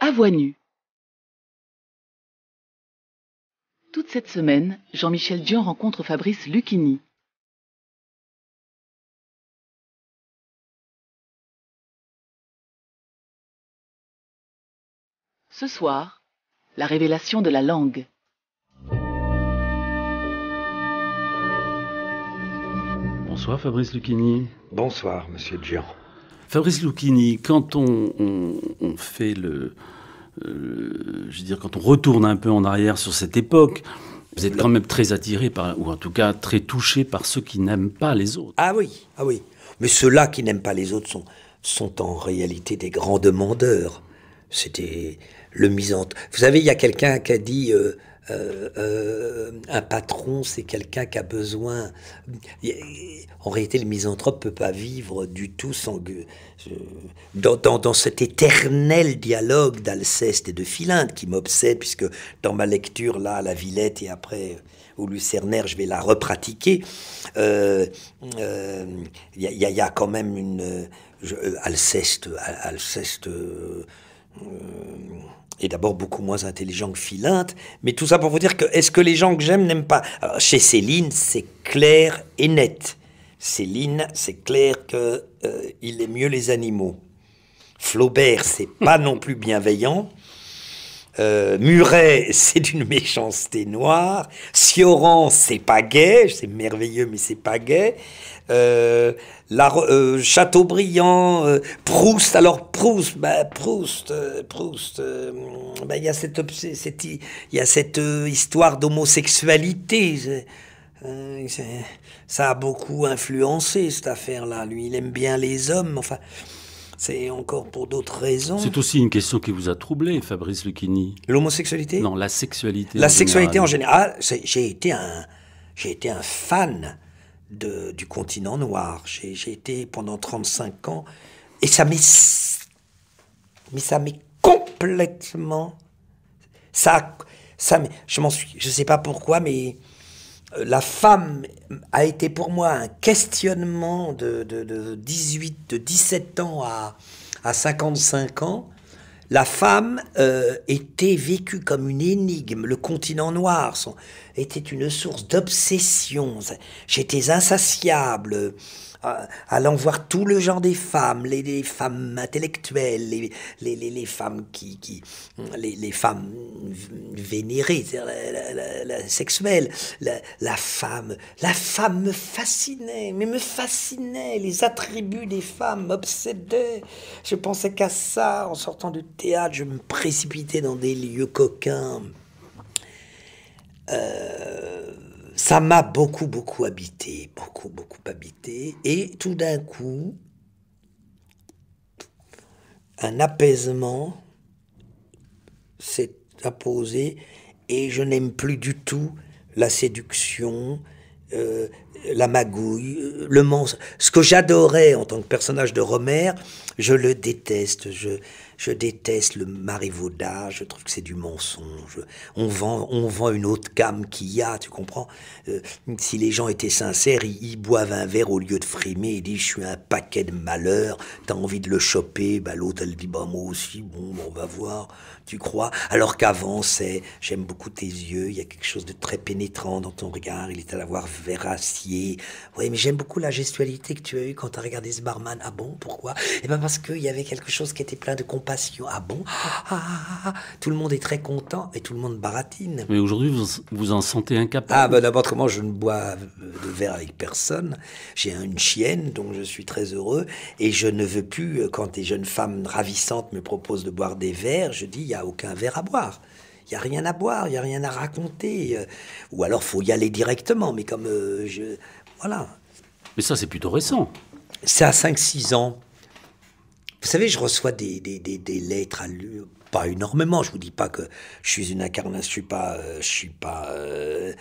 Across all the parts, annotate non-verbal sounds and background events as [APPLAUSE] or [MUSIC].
à voix nue. Toute cette semaine, Jean-Michel Dion rencontre Fabrice Lucchini. Ce soir, la révélation de la langue. Bonsoir Fabrice Lucchini. Bonsoir Monsieur Dion. Fabrice Lucchini, quand on, fait le, euh, je veux dire, quand on retourne un peu en arrière sur cette époque, vous êtes quand même très attiré par, ou en tout cas très touché par ceux qui n'aiment pas les autres. Ah oui, ah oui. Mais ceux-là qui n'aiment pas les autres sont, sont en réalité des grands demandeurs. C'était le misant. Vous savez, il y a quelqu'un qui a dit euh, euh, euh, un patron, c'est quelqu'un qui a besoin. En réalité, le misanthrope peut pas vivre du tout sans dans, cet éternel dialogue d'Alceste et de Philinte qui m'obsède, puisque dans ma lecture là, à la Villette et après au Lucernaire, je vais la repratiquer. Il euh, y, a, quand même une Alceste, Alceste. Et d'abord beaucoup moins intelligent que Philinte, mais tout ça pour vous dire que est-ce que les gens que j'aime n'aiment pas Chez Céline, c'est clair et net. Céline, c'est clair qu'il euh, aime mieux les animaux. Flaubert, c'est pas non plus bienveillant. Euh, Muret, [LAUGHS] c'est d'une méchanceté noire. Sioran, c'est pas gay. C'est merveilleux, mais c'est pas gay. Euh, la, euh, Chateaubriand, Proust. Alors Proust, bah, Proust, Proust. Bah, il y a cette, y a cette histoire d'homosexualité. ça a beaucoup influencé cette affaire-là. Lui, il aime bien les hommes. Enfin c'est encore pour d'autres raisons. C'est aussi une question qui vous a troublé, Fabrice Lucchini. L'homosexualité Non, la sexualité. La sexualité en général. J'ai été un, j'ai été un fan de, du continent noir. J'ai été pendant 35 ans et ça m'est, mais ça m'est complètement, ça, ça, je m'en suis, je sais pas pourquoi, mais la femme a été pour moi un questionnement de, de, de 18, de 17 ans à, à 55 ans. La femme euh, était vécue comme une énigme. Le continent noir était une source d'obsessions. J'étais insatiable allant voir tout le genre des femmes, les, femmes intellectuelles, les, les, femmes qui, les, femmes vénérées, la, la, la, sexuelle, la, femme, la femme me fascinait, mais me fascinait, les attributs des femmes m'obsédaient. Je pensais qu'à ça, en sortant du théâtre, je me précipitais dans des lieux coquins. Euh ça m'a beaucoup, beaucoup habité, beaucoup, beaucoup habité. Et tout d'un coup, un apaisement s'est imposé et je n'aime plus du tout la séduction, euh, la magouille, euh, le mensonge. Ce que j'adorais en tant que personnage de Romère, je le déteste. Je, je déteste le marivaudage, je trouve que c'est du mensonge. On vend, on vend une autre gamme qui y a, tu comprends euh, Si les gens étaient sincères, ils, boivent un verre au lieu de frimer, ils disent « je suis un paquet de malheurs, t'as envie de le choper bah, ?» L'autre, elle dit bah, moi aussi, bon, bah, on va voir, tu crois ?» Alors qu'avant, c'est « j'aime beaucoup tes yeux, il y a quelque chose de très pénétrant dans ton regard, il est à la voir veracier. »« Oui, mais j'aime beaucoup la gestualité que tu as eue quand t'as regardé ce barman. »« Ah bon, pourquoi ?» Eh bien parce qu'il y avait quelque chose qui était plein de compassion ah bon ah, ah, ah, Tout le monde est très content et tout le monde baratine. Mais aujourd'hui, vous, vous en sentez incapable. Ah ben d'abord, comment je ne bois de verre avec personne J'ai une chienne, donc je suis très heureux. Et je ne veux plus, euh, quand des jeunes femmes ravissantes me proposent de boire des verres, je dis, il n'y a aucun verre à boire il n'y a rien à boire, il n'y a rien à raconter. Euh, ou alors, faut y aller directement, mais comme euh, je... Voilà. Mais ça, c'est plutôt récent. C'est à 5-6 ans. Vous savez, je reçois des, lettres à lui, pas énormément. Je vous dis pas que je suis une incarnation, je suis pas, euh, je suis pas. Euh,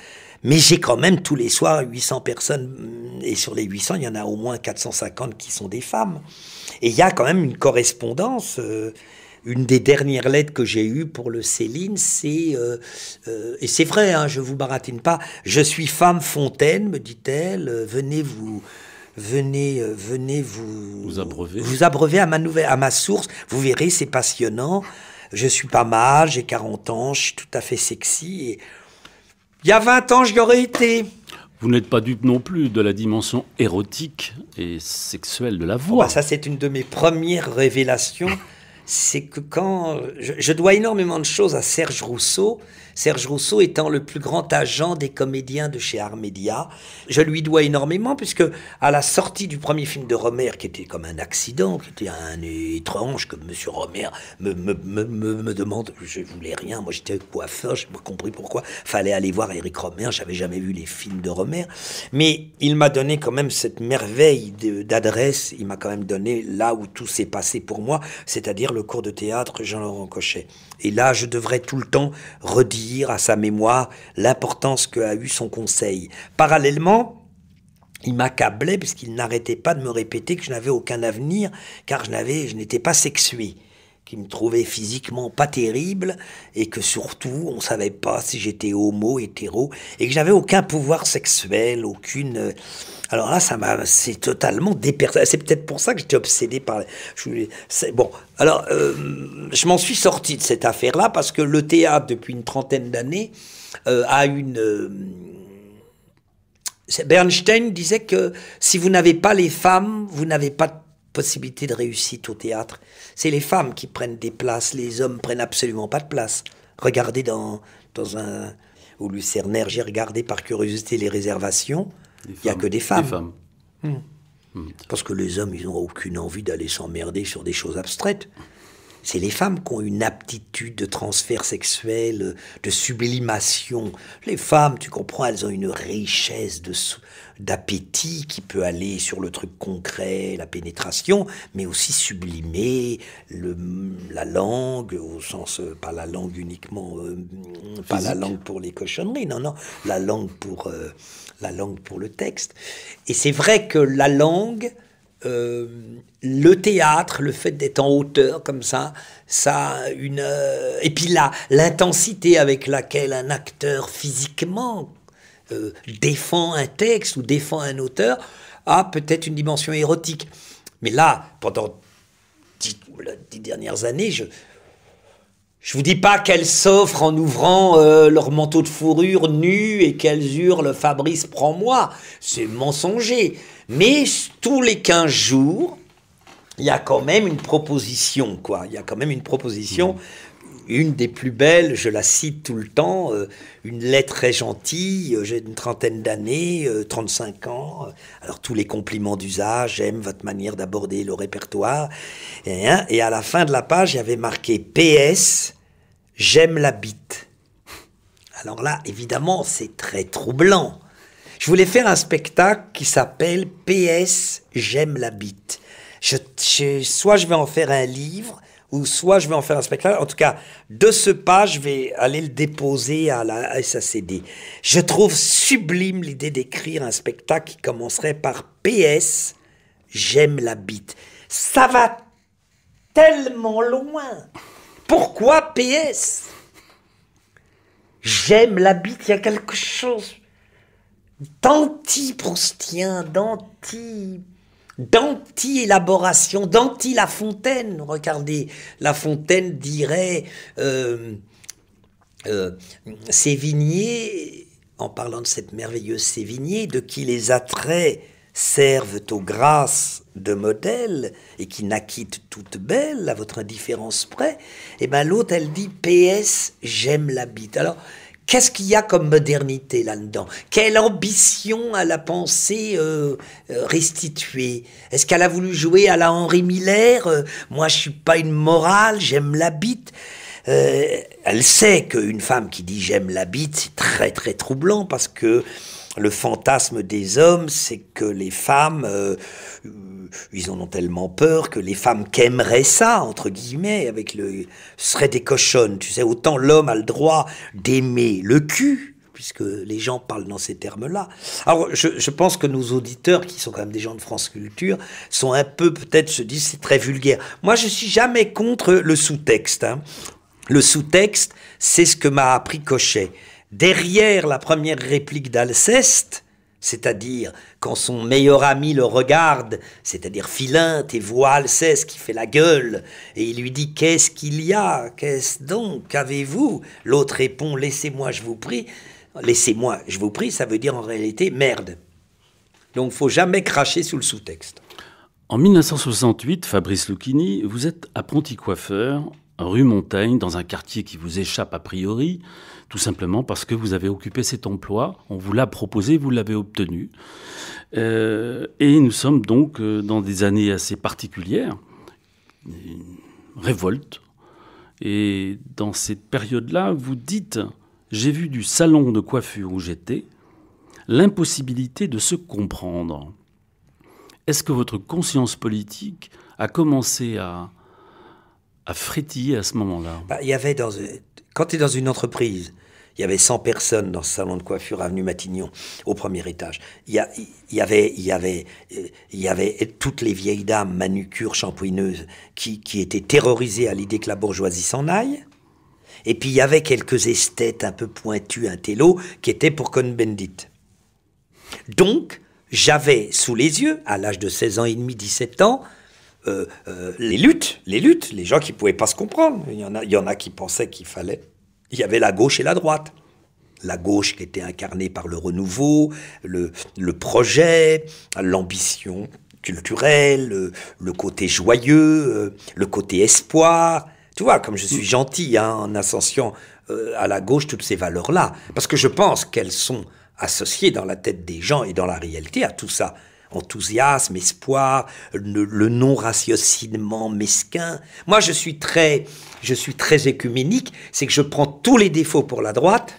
mais j'ai quand même tous les soirs 800 personnes, mm, et sur les 800, il y en a au moins 450 qui sont des femmes. Et il y a quand même une correspondance. Euh, une des dernières lettres que j'ai eues pour le Céline, c'est et c'est vrai, je hein, je vous baratine pas. Je suis femme fontaine, me dit-elle. venez vous venez, euh, venez vous, vous abreuver, à, ma nouvelle, à ma source. Vous verrez, c'est passionnant. Je suis pas mal, j'ai 40 ans, je suis tout à fait sexy. Et... Il y a 20 ans, j'y aurais été. Vous n'êtes pas dupe non plus de la dimension érotique et sexuelle de la oh, bah, voix. ça, c'est une de mes premières révélations c'est que quand je, dois énormément de choses à Serge Rousseau, Serge Rousseau étant le plus grand agent des comédiens de chez Armédia, je lui dois énormément puisque à la sortie du premier film de Romère, qui était comme un accident, qui était un étrange que Monsieur Romère me, me, me, demande, je voulais rien, moi j'étais coiffeur, j'ai pas compris pourquoi, fallait aller voir Eric Romer, j'avais jamais vu les films de Romère. mais il m'a donné quand même cette merveille d'adresse, il m'a quand même donné là où tout s'est passé pour moi, c'est-à-dire le le cours de théâtre Jean-Laurent Cochet. Et là, je devrais tout le temps redire à sa mémoire l'importance qu'a eu son conseil. Parallèlement, il m'accablait parce qu'il n'arrêtait pas de me répéter que je n'avais aucun avenir, car je je n'étais pas sexué qui me trouvait physiquement pas terrible et que surtout on savait pas si j'étais homo, hétéro et que j'avais aucun pouvoir sexuel, aucune. Euh, alors là, ça m'a, c'est totalement dépersonnalisé. C'est peut-être pour ça que j'étais obsédé par. Je bon. Alors, euh, je m'en suis sorti de cette affaire-là parce que le théâtre, depuis une trentaine d'années, euh, a une. Bernstein disait que si vous n'avez pas les femmes, vous n'avez pas de possibilité de réussite au théâtre. C'est les femmes qui prennent des places, les hommes prennent absolument pas de place. Regardez dans, dans un. Au Lucernaire, j'ai regardé par curiosité les réservations. Il n'y a que des femmes. Hmm. Hmm. Parce que les hommes, ils n'ont aucune envie d'aller s'emmerder sur des choses abstraites. C'est les femmes qui ont une aptitude de transfert sexuel, de sublimation. Les femmes, tu comprends, elles ont une richesse d'appétit qui peut aller sur le truc concret, la pénétration, mais aussi sublimer la langue, au sens, euh, pas la langue uniquement, euh, pas la langue pour les cochonneries, non, non, la langue pour, euh, la langue pour le texte. Et c'est vrai que la langue, euh, le théâtre, le fait d'être en hauteur comme ça, ça une euh, et puis là l'intensité avec laquelle un acteur physiquement euh, défend un texte ou défend un auteur a peut-être une dimension érotique. Mais là, pendant dix dernières années, je, je vous dis pas qu'elles s'offrent en ouvrant euh, leur manteau de fourrure nu et qu'elles hurlent Fabrice prends-moi, c'est mensonger. Mais tous les 15 jours, il y a quand même une proposition, quoi. Il y a quand même une proposition mmh une des plus belles, je la cite tout le temps, euh, une lettre très gentille, euh, j'ai une trentaine d'années, 35 euh, ans, alors tous les compliments d'usage, j'aime votre manière d'aborder le répertoire, et, hein, à la fin de la page, il y avait marqué PS, j'aime la bite. Alors là, évidemment, c'est très troublant. Je voulais faire un spectacle qui s'appelle PS, j'aime la bite. soit je vais en faire un livre, ou soit je vais en faire un spectacle. En tout cas, de ce pas, je vais aller le déposer à la SACD. Je trouve sublime l'idée d'écrire un spectacle qui commencerait par PS, j'aime la bite. Ça va tellement loin. Pourquoi PS J'aime la bite, il y a quelque chose d'anti-proustien, d'anti d'anti-élaboration, d'anti-La Fontaine. Regardez, La Fontaine dirait euh, euh, Sévigné, en parlant de cette merveilleuse Sévigné, de qui les attraits servent aux grâces de modèle et qui n'acquittent toute belle à votre indifférence près, et eh ben l'autre elle dit PS j'aime la bite. Alors Qu'est-ce qu'il y a comme modernité là-dedans Quelle ambition à la pensée euh, euh restituée Est-ce qu'elle a voulu jouer à la Henri Miller euh, Moi, je suis pas une morale, j'aime la bite. Euh, elle sait qu'une femme qui dit j'aime la bite, c'est très très troublant parce que le fantasme des hommes, c'est que les femmes, euh, ils en ont tellement peur que les femmes qu'aimeraient ça, entre guillemets, avec le, seraient des cochonnes. Tu sais, autant l'homme a le droit d'aimer le cul, puisque les gens parlent dans ces termes-là. Alors, je, pense que nos auditeurs, qui sont quand même des gens de France Culture, sont un peu, peut-être, se disent, c'est très vulgaire. Moi, je suis jamais contre le sous-texte. Hein. Le sous-texte, c'est ce que m'a appris Cochet derrière la première réplique d'Alceste, c'est-à-dire quand son meilleur ami le regarde, c'est-à-dire Philinte et voit Alceste qui fait la gueule, et il lui dit Qu'est-ce qu'il y a Qu'est-ce donc Qu'avez-vous L'autre répond Laissez-moi, je vous prie. Laissez-moi, je vous prie, ça veut dire en réalité merde. Donc faut jamais cracher sous le sous-texte. En 1968, Fabrice Lucchini, vous êtes apprenti coiffeur rue Montaigne, dans un quartier qui vous échappe a priori, tout simplement parce que vous avez occupé cet emploi, on vous l'a proposé, vous l'avez obtenu. Euh, et nous sommes donc euh, dans des années assez particulières, une révolte. Et dans cette période-là, vous dites, j'ai vu du salon de coiffure où j'étais, l'impossibilité de se comprendre. Est-ce que votre conscience politique a commencé à a frétillé à ce moment-là bah, Il y avait dans, euh, quand tu es dans une entreprise, il y avait 100 personnes dans ce salon de coiffure avenue Matignon, au premier étage. Il y, avait, il y avait, euh, il y avait toutes les vieilles dames manucures shampooineuses, qui, qui étaient terrorisées à l'idée que la bourgeoisie s'en aille. Et puis il y avait quelques esthètes un peu pointus, un télo, qui étaient pour Cohn-Bendit. Donc, j'avais sous les yeux, à l'âge de 16 ans et demi, 17 ans, euh, euh, les luttes, les luttes, les gens qui pouvaient pas se comprendre. Il y en a, y en a qui pensaient qu'il fallait. Il y avait la gauche et la droite. La gauche qui était incarnée par le renouveau, le, projet, l'ambition culturelle, le, côté joyeux, euh, le côté espoir. Tu vois, comme je suis mm. gentil hein, en ascension à la gauche toutes ces valeurs-là, parce que je pense qu'elles sont associées dans la tête des gens et dans la réalité à tout ça enthousiasme, espoir, le, non-raciocinement mesquin. Moi, je suis très, je suis très écuménique, c'est que je prends tous les défauts pour la droite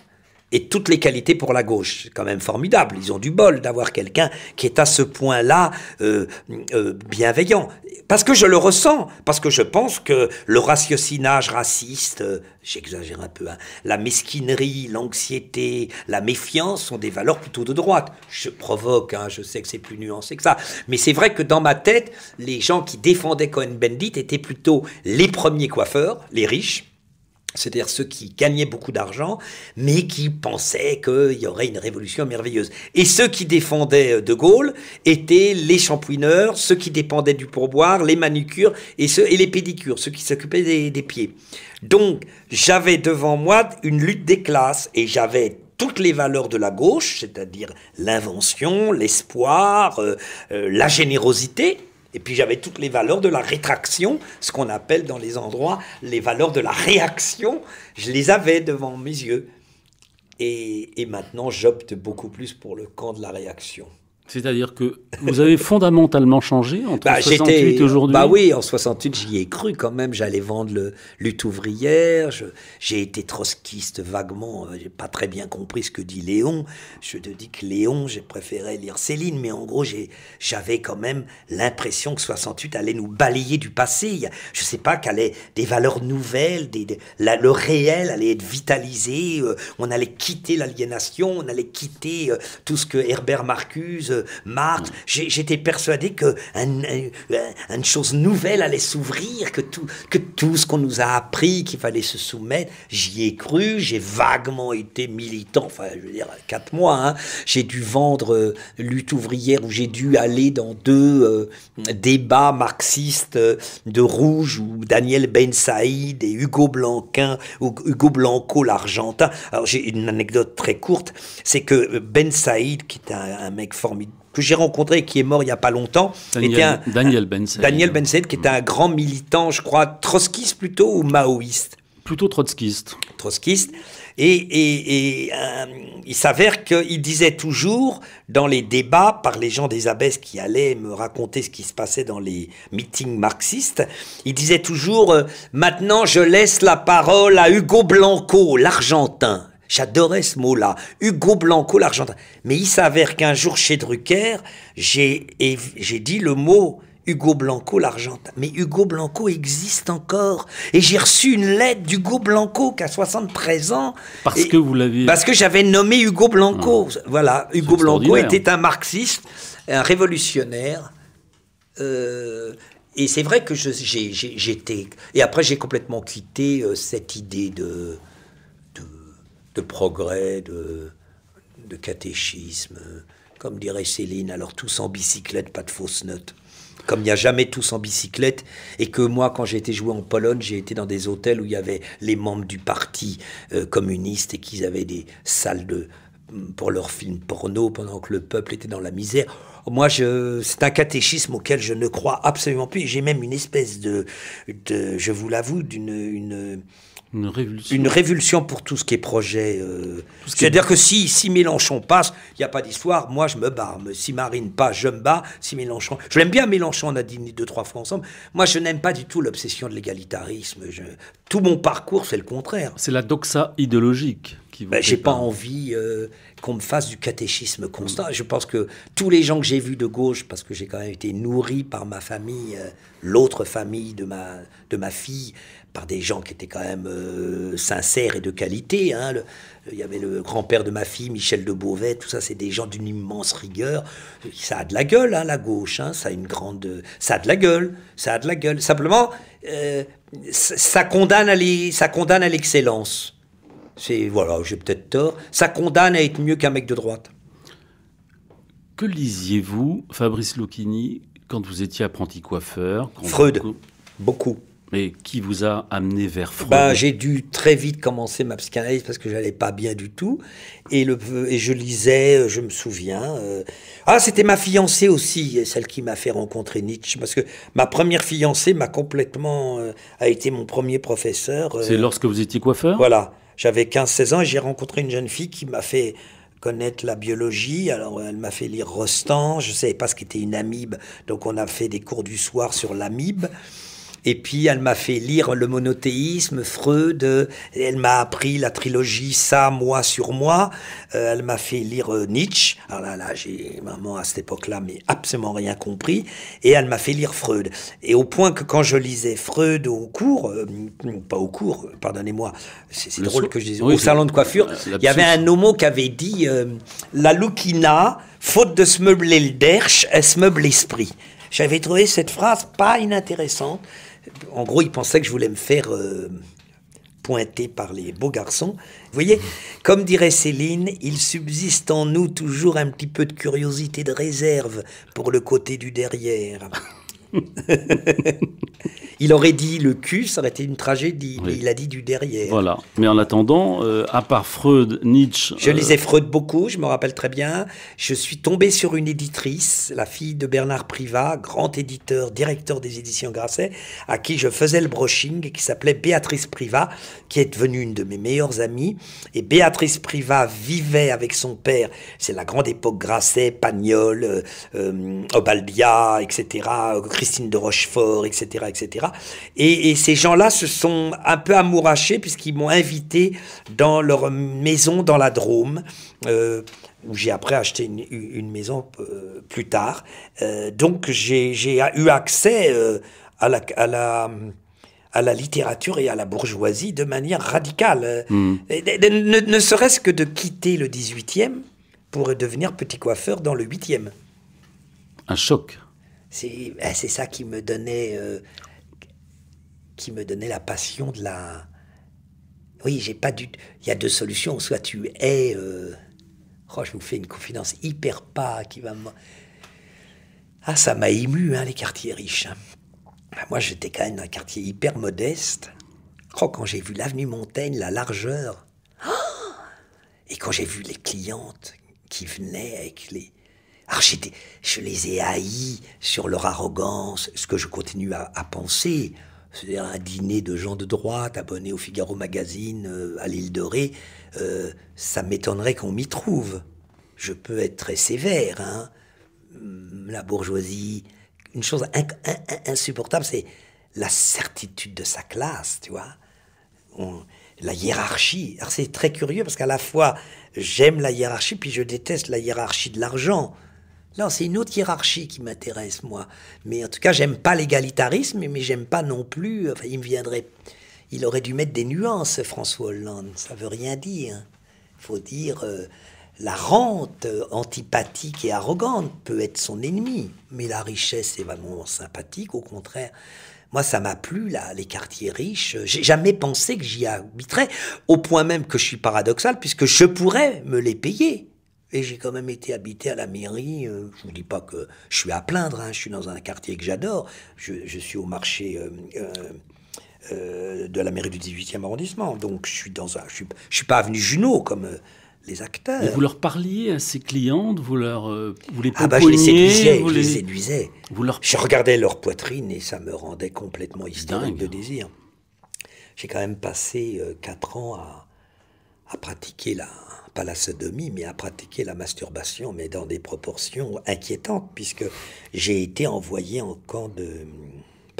et toutes les qualités pour la gauche. C'est quand même formidable. Ils ont du bol d'avoir quelqu'un qui est à ce point-là euh, euh, bienveillant. Parce que je le ressens, parce que je pense que le raciocinage raciste, euh, j'exagère un peu, hein, la mesquinerie, l'anxiété, la méfiance sont des valeurs plutôt de droite. Je provoque, hein, je sais que c'est plus nuancé que ça. Mais c'est vrai que dans ma tête, les gens qui défendaient Cohen-Bendit étaient plutôt les premiers coiffeurs, les riches, c'est-à-dire ceux qui gagnaient beaucoup d'argent, mais qui pensaient qu'il y aurait une révolution merveilleuse. Et ceux qui défendaient euh, De Gaulle étaient les champouineurs, ceux qui dépendaient du pourboire, les manucures et, et les pédicures, ceux qui s'occupaient des, pieds. Donc j'avais devant moi une lutte des classes et j'avais toutes les valeurs de la gauche, c'est-à-dire l'invention, l'espoir, euh, euh, la générosité, et puis j'avais toutes les valeurs de la rétraction, ce qu'on appelle dans les endroits les valeurs de la réaction, je les avais devant mes yeux. Et, maintenant, j'opte beaucoup plus pour le camp de la réaction. C'est-à-dire que vous avez fondamentalement changé entre 68 bah, et aujourd'hui Bah oui, en 68, j'y ai cru quand même. J'allais vendre le lutte ouvrière. J'ai été trotskiste vaguement. Euh, j'ai pas très bien compris ce que dit Léon. Je te dis que Léon, j'ai préféré lire Céline. Mais en gros, j'avais quand même l'impression que 68 allait nous balayer du passé. Je sais pas, qu'allait des valeurs nouvelles, des, le réel allait être vitalisé. Euh, on allait quitter l'aliénation, on allait quitter euh, tout ce que Herbert Marcuse Mm. J'étais persuadé que une chose nouvelle allait s'ouvrir, que tout, que tout ce qu'on nous a appris, qu'il fallait se soumettre, j'y ai cru. J'ai vaguement été militant, enfin, je veux dire, quatre mois. Hein. J'ai dû vendre euh, Lutte ouvrière, où j'ai dû aller dans deux euh, débats marxistes euh, de Rouge, où Daniel Ben Saïd et Hugo Blanquin, ou Hugo Blanco l'Argentin. Alors, j'ai une anecdote très courte, c'est que Ben Saïd, qui est un mec formidable, que j'ai rencontré et qui est mort il n'y a pas longtemps, Daniel, était Daniel Benson, Daniel qui était un grand militant, je crois, trotskiste plutôt ou maoïste Plutôt trotskiste. Trotskiste. Et, euh, il s'avère qu'il disait toujours, dans les débats, par les gens des abbesses qui allaient me raconter ce qui se passait dans les meetings marxistes, il disait toujours euh, Maintenant, je laisse la parole à Hugo Blanco, l'Argentin. J'adorais ce mot-là. Hugo Blanco, l'Argentin. Mais il s'avère qu'un jour, chez Drucker, j'ai dit le mot Hugo Blanco, l'Argentin. Mais Hugo Blanco existe encore. Et j'ai reçu une lettre d'Hugo Blanco qui a 73 ans. Parce que vous l'aviez. Parce que j'avais nommé Hugo Blanco. Ah. Voilà, Hugo Blanco était un marxiste, un révolutionnaire. Euh, et c'est vrai que j'étais. Et après, j'ai complètement quitté euh, cette idée de de progrès, de, de catéchisme. Comme dirait Céline, alors tous en bicyclette, pas de fausses notes. Comme il n'y a jamais tous en bicyclette, et que moi, quand j'ai été joué en Pologne, j'ai été dans des hôtels où il y avait les membres du parti euh, communiste et qu'ils avaient des salles de, mm, pour leurs films porno pendant que le peuple était dans la misère. Moi, c'est un catéchisme auquel je ne crois absolument plus. J'ai même une espèce de, de je vous l'avoue, d'une une, une révulsion. Une révulsion pour tout ce qui est projet. Euh, c'est-à-dire que si, si Mélenchon passe, il n'y a pas d'histoire, moi je me barre. Si Marine passe, je me bats. Si Mélenchon. Je l'aime bien Mélenchon, on a dîné deux, trois fois ensemble. Moi je n'aime pas du tout l'obsession de l'égalitarisme. Tout mon parcours, c'est le contraire. C'est la doxa idéologique. Ben, j'ai pas envie euh, qu'on me fasse du catéchisme constant. Je pense que tous les gens que j'ai vus de gauche, parce que j'ai quand même été nourri par ma famille, euh, l'autre famille de ma, de ma fille, par des gens qui étaient quand même euh, sincères et de qualité. Hein. il y avait le grand-père de ma fille, Michel de Beauvais, tout ça, c'est des gens d'une immense rigueur. Ça a de la gueule, hein, la gauche, hein, ça a une grande... Ça a de la gueule, ça a de la gueule. Simplement, euh, ça condamne à l'excellence voilà, j'ai peut-être tort. Ça condamne à être mieux qu'un mec de droite. Que lisiez-vous, Fabrice Lucchini, quand vous étiez apprenti coiffeur Freud, beaucoup. Mais qui vous a amené vers Freud ben, J'ai dû très vite commencer ma psychanalyse parce que j'allais pas bien du tout. Et, le, et je lisais, euh, je me souviens. Euh. ah, c'était ma fiancée aussi, celle qui m'a fait rencontrer Nietzsche. Parce que ma première fiancée m'a complètement. Euh, a été mon premier professeur. C'est lorsque vous étiez coiffeur Voilà. J'avais 15-16 ans et j'ai rencontré une jeune fille qui m'a fait connaître la biologie. Alors, elle m'a fait lire Rostand. Je ne savais pas ce qu'était une amibe. Donc, on a fait des cours du soir sur l'amibe. Et puis, elle m'a fait lire le monothéisme, Freud. Elle m'a appris la trilogie Ça, moi, sur moi. Euh, elle m'a fait lire euh, Nietzsche. Alors là, j'ai vraiment, à cette époque-là, mais absolument rien compris. Et elle m'a fait lire Freud. Et au point que quand je lisais Freud au cours, euh, pas au cours, pardonnez-moi, c'est drôle que je disais, au salon de coiffure, il y avait un homo qui avait dit La Loukina, faute de se meubler le derche, elle se meuble l'esprit. J'avais trouvé cette phrase pas inintéressante. En gros, il pensait que je voulais me faire euh, pointer par les beaux garçons. Vous voyez, comme dirait Céline, il subsiste en nous toujours un petit peu de curiosité, de réserve pour le côté du derrière. [LAUGHS] il aurait dit le cul, ça aurait été une tragédie, il a dit du derrière. Voilà. Mais en attendant, euh, à part Freud, Nietzsche. Je euh, lisais Freud beaucoup, je me rappelle très bien. Je suis tombé sur une éditrice, la fille de Bernard Privat, grand éditeur, directeur des éditions Grasset, à qui je faisais le broching, qui s'appelait Béatrice Privat, qui est devenue une de mes meilleures amies. Et Béatrice Privat vivait avec son père. C'est la grande époque Grasset, Pagnol, euh, Obaldia, etc. Christine de Rochefort, etc. etc. Et, ces gens-là se sont un peu amourachés puisqu'ils m'ont invité dans leur maison dans la Drôme. Euh, où j'ai après acheté une, maison euh, plus tard. Euh, donc j'ai eu accès à, la, littérature et à la bourgeoisie de manière radicale. Hmm. ne, ne serait-ce que de quitter le 18e pour devenir petit coiffeur dans le 8e. Un choc. Eh, c'est ça qui me donnait, euh, qui me donnait la passion de la. Oui, j'ai pas du. Il y a deux solutions. Soit tu es. Euh, oh, je vous fais une confidence hyper pas qui va. Ah, ça m'a ému, hein, les quartiers riches. Hein. Bah, moi, j'étais quand même dans un quartier hyper modeste. Oh, quand j'ai vu l'avenue Montaigne, la largeur. [GASPS] et quand j'ai vu les clientes qui venaient avec les, je les ai haïs sur leur arrogance, ce que je continue à, penser. cest un dîner de gens de droite abonnés au Figaro Magazine euh, à l'île de Ré, euh, ça m'étonnerait qu'on m'y trouve. Je peux être très sévère. Hein. Hum, la bourgeoisie, une chose insupportable, c'est la certitude de sa classe, tu vois. la hiérarchie. c'est très curieux parce qu'à la fois j'aime la hiérarchie, puis je déteste la hiérarchie de l'argent. Non, c'est une autre hiérarchie qui m'intéresse, moi. Mais en tout cas, j'aime pas l'égalitarisme, mais j'aime pas non plus. il me viendrait. Il aurait dû mettre des nuances, François Hollande. Ça veut rien dire. Il faut dire. Euh, la rente euh, antipathique et arrogante peut être son ennemi, mais la richesse est vraiment sympathique. Au contraire, moi, ça m'a plu, là, les quartiers riches. J'ai jamais pensé que j'y habiterais, au point même que je suis paradoxal, puisque je pourrais me les payer. Et j'ai quand même été habité à la mairie. Euh, je ne vous dis pas que je suis à plaindre, hein, je suis dans un quartier que j'adore. Je, suis au marché euh, euh, de la mairie du 18e arrondissement. Donc je suis dans un. Je ne suis, pas avenue Junot comme. les acteurs. vous leur parliez à ces clientes, vous leur, vous les Ah bah, je les séduisais, vous je les, séduisais. Je regardais leur poitrine et ça me rendait complètement hystérique de désir. J'ai quand même passé 4 ans à, à pratiquer la, à la sodomie, mais à pratiquer la masturbation, mais dans des proportions inquiétantes, puisque j'ai été envoyé en camp de,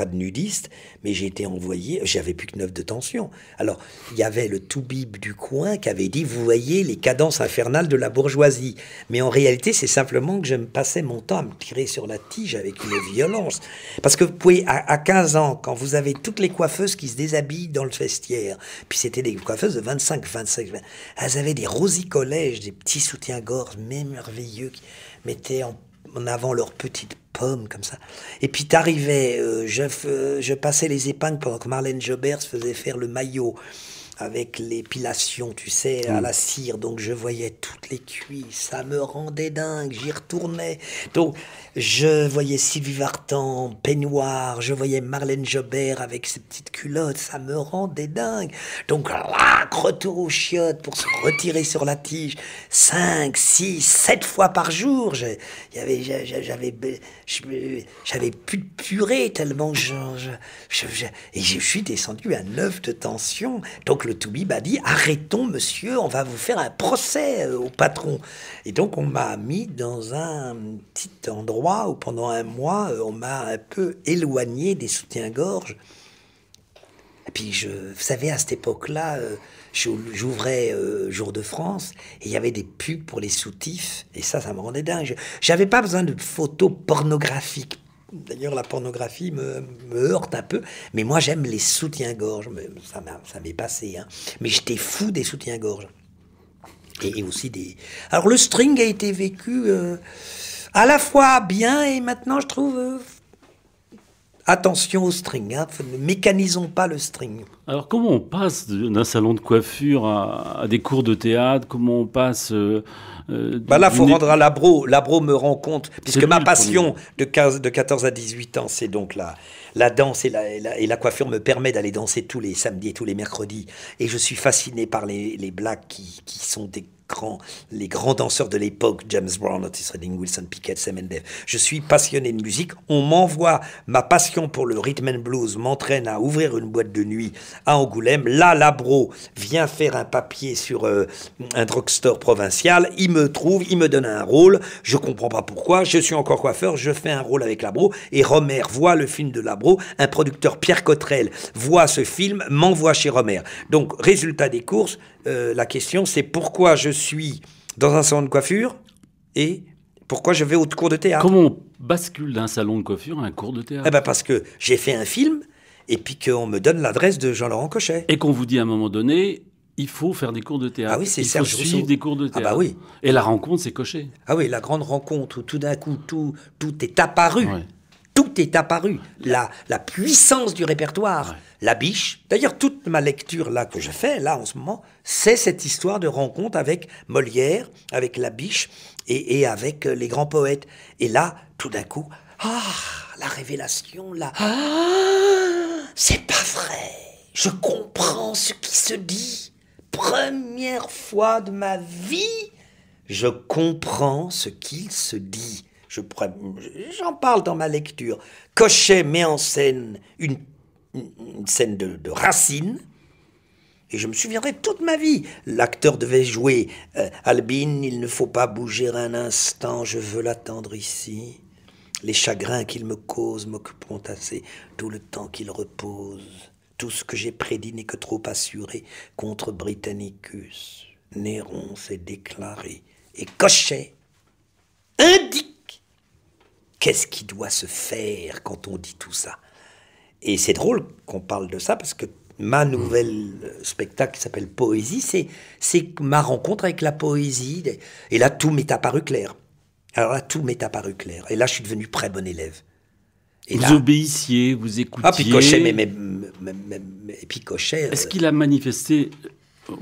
de nudiste, mais j'ai été envoyé, j'avais plus que neuf de tension. Alors, il y avait le toubib du coin qui avait dit, vous voyez les cadences infernales de la bourgeoisie. Mais en réalité, c'est simplement que je me passais mon temps à me tirer sur la tige avec une [LAUGHS] violence. Parce que vous pouvez, à, 15 ans, quand vous avez toutes les coiffeuses qui se déshabillent dans le festiaire, puis c'était des coiffeuses de 25, 25, elles avaient des rosicolèges, des petits soutiens-gorge, mais merveilleux, qui mettaient en en avant leurs petites pommes comme ça. Et puis t'arrivais, euh, je, je passais les épingles pendant que Marlène Jobert se faisait faire le maillot avec l'épilation, tu sais, à mm. la cire. Donc je voyais toutes les cuisses, ça me rendait dingue, j'y retournais. Donc je voyais Sylvie Vartan peignoir, je voyais Marlène Jobert avec ses petites culottes, ça me rendait dingue. Donc là, retour aux chiottes pour se retirer sur la tige, 5, 6, sept fois par jour. J'avais plus de purée tellement je, je, et je suis descendu à neuf de tension. Donc le le Toubib a dit Arrêtons, monsieur, on va vous faire un procès euh, au patron. Et donc, on m'a mis dans un petit endroit où pendant un mois, euh, on m'a un peu éloigné des soutiens-gorge. Et puis, je, savais à cette époque-là, euh, j'ouvrais Jour de France et il y avait des pubs pour les soutifs. Et ça, ça me rendait dingue. J'avais pas besoin de photos pornographiques D'ailleurs, la pornographie me, heurte un peu. Mais moi, j'aime les soutiens gorges Ça m'est passé. Hein. Mais j'étais fou des soutiens gorges Et, aussi des. Alors, le string a été vécu euh, à la fois bien et maintenant, je trouve, euh, Attention au string, hein, ne mécanisons pas le string. Alors comment on passe d'un salon de coiffure à, des cours de théâtre Comment on passe euh, euh, bah Là, il faut rendre à Labro. Labro me rend compte, puisque ma passion de, 15, de 14 à 18 ans, c'est donc la, la danse et la, et la, coiffure me permet d'aller danser tous les samedis et tous les mercredis. Et je suis fasciné par les, les qui, qui sont des les grands danseurs de l'époque, James Brown, Otis Redding, Wilson Pickett, Sam Mendes. Je suis passionné de musique. On m'envoie, ma passion pour le rhythm and blues m'entraîne à ouvrir une boîte de nuit à Angoulême. Là, Labro vient faire un papier sur euh, un drugstore provincial. Il me trouve, il me donne un rôle. Je comprends pas pourquoi. Je suis encore coiffeur. Je fais un rôle avec Labro. Et Romer voit le film de Labro. Un producteur, Pierre Cotterelle voit ce film, m'envoie chez Romer. Donc, résultat des courses, euh, la question, c'est pourquoi je suis dans un salon de coiffure et pourquoi je vais au cours de théâtre. Comment on bascule d'un salon de coiffure à un cours de théâtre eh ben, Parce que j'ai fait un film et puis qu'on me donne l'adresse de Jean-Laurent Cochet. Et qu'on vous dit à un moment donné, il faut faire des cours de théâtre. Ah oui, c'est ça faut suivre des cours de ah bah théâtre. oui. Et la rencontre, c'est Cochet. Ah oui, la grande rencontre où tout d'un coup, tout, tout est apparu est apparue, la, la puissance du répertoire, la biche. D'ailleurs, toute ma lecture là que je fais, là en ce moment, c'est cette histoire de rencontre avec Molière, avec la biche et, avec euh, les grands poètes. Et là, tout d'un coup, ah, la révélation là. Ah, c'est pas vrai. Je comprends ce qui se dit. Première fois de ma vie, je comprends ce qu'il se dit j'en parle dans ma lecture. Cochet met en scène une, scène de, de, Racine, et je me souviendrai toute ma vie. L'acteur devait jouer euh, Albine, il ne faut pas bouger un instant, je veux l'attendre ici. Les chagrins qu'il me cause m'occuperont assez, tout le temps qu'il repose. Tout ce que j'ai prédit n'est que trop assuré contre Britannicus. Néron s'est déclaré et Cochet indique Qu'est-ce qui doit se faire quand on dit tout ça Et c'est drôle qu'on parle de ça parce que ma nouvelle spectacle qui s'appelle Poésie, c'est, c'est ma rencontre avec la poésie. Et là, tout m'est apparu clair. Alors là, tout m'est apparu clair. Et là, je suis devenu très bon élève. vous obéissiez, vous écoutiez. Ah, Picochet, mais, mais, Picochet. Est-ce euh, qu'il a manifesté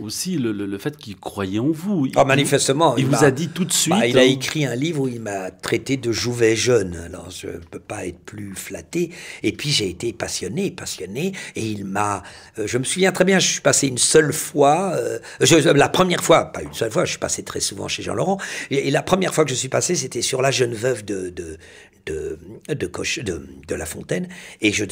aussi le, fait qu'il croyait en vous. Ah, manifestement. Il, vous a dit tout de bah, suite. il a hein. écrit un livre où il m'a traité de Jouvet jeune. Alors, je ne peux pas être plus flatté. Et puis, j'ai été passionné, passionné. Et il m'a. Euh, je me souviens très bien, je suis passé une seule fois. Euh, euh, la première fois, pas une seule fois, je suis passé très souvent chez Jean-Laurent. Et, la première fois que je suis passé, c'était sur la jeune veuve de, de, de, de, Coche, de, de, La Fontaine. Et je,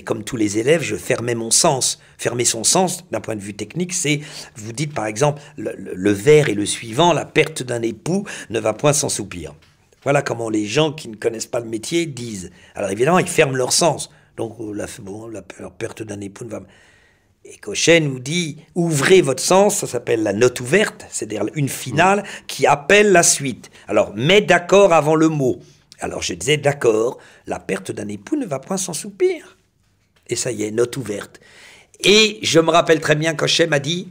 comme tous les élèves, je fermais mon sens. Fermer son sens, d'un point de vue technique, c'est, vous dites par exemple, le, le vers et le suivant, la perte d'un époux ne va point sans soupir. Voilà comment les gens qui ne connaissent pas le métier disent. Alors évidemment, ils ferment leur sens. Donc oh, la, bon, la, perte d'un époux ne va et Cochet nous dit ouvrez votre sens, ça s'appelle la note ouverte, c'est-à-dire une finale qui appelle la suite. Alors mets d'accord avant le mot. Alors je disais, d'accord, la perte d'un époux ne va point sans soupir. Et ça y est, note ouverte. Et je me rappelle très bien Cochet m'a dit,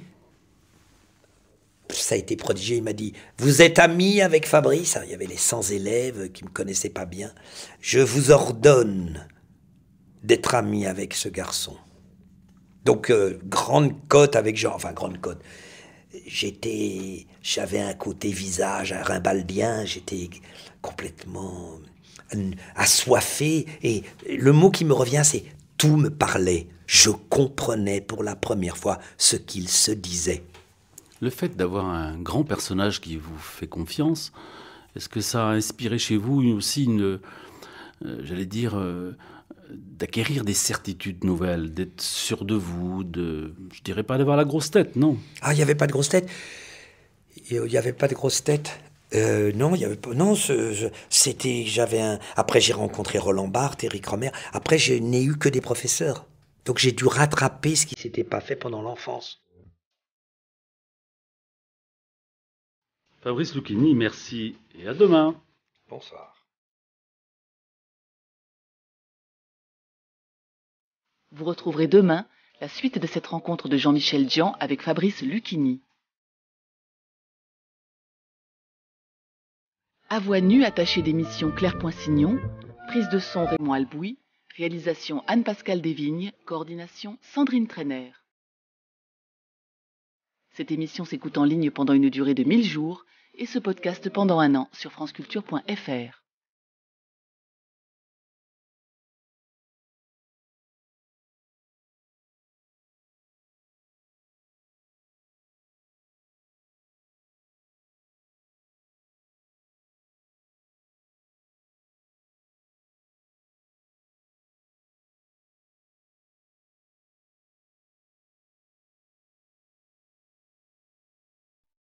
ça a été prodigé, il m'a dit, vous êtes ami avec Fabrice, il y avait les 100 élèves qui ne me connaissaient pas bien, je vous ordonne d'être ami avec ce garçon. Donc, euh, grande cote avec Jean, enfin, grande cote j'étais, j'avais un côté visage, un rimbaldien, j'étais complètement euh, assoiffé. Et le mot qui me revient, c'est tout me parlait. Je comprenais pour la première fois ce qu'il se disait. Le fait d'avoir un grand personnage qui vous fait confiance, est-ce que ça a inspiré chez vous aussi une, euh, j'allais dire, euh, d'acquérir des certitudes nouvelles, d'être sûr de vous, de, je dirais pas d'avoir la grosse tête, non Ah, il n'y avait pas de grosse tête. Il n'y avait pas de grosse tête. Euh, non, il y avait pas. Non, c'était. J'avais un. Après, j'ai rencontré Roland Barthes, Eric Romer. Après, je n'ai eu que des professeurs. Donc, j'ai dû rattraper ce qui s'était pas fait pendant l'enfance. Fabrice Lucchini, merci et à demain. Bonsoir. Vous retrouverez demain la suite de cette rencontre de Jean-Michel Dian avec Fabrice Lucchini. À voix nue, attachée d'émission Claire Poinsignon, prise de son Raymond Albouy, réalisation Anne-Pascale Desvignes, coordination Sandrine Trainer. Cette émission s'écoute en ligne pendant une durée de 1000 jours et ce podcast pendant un an sur franceculture.fr.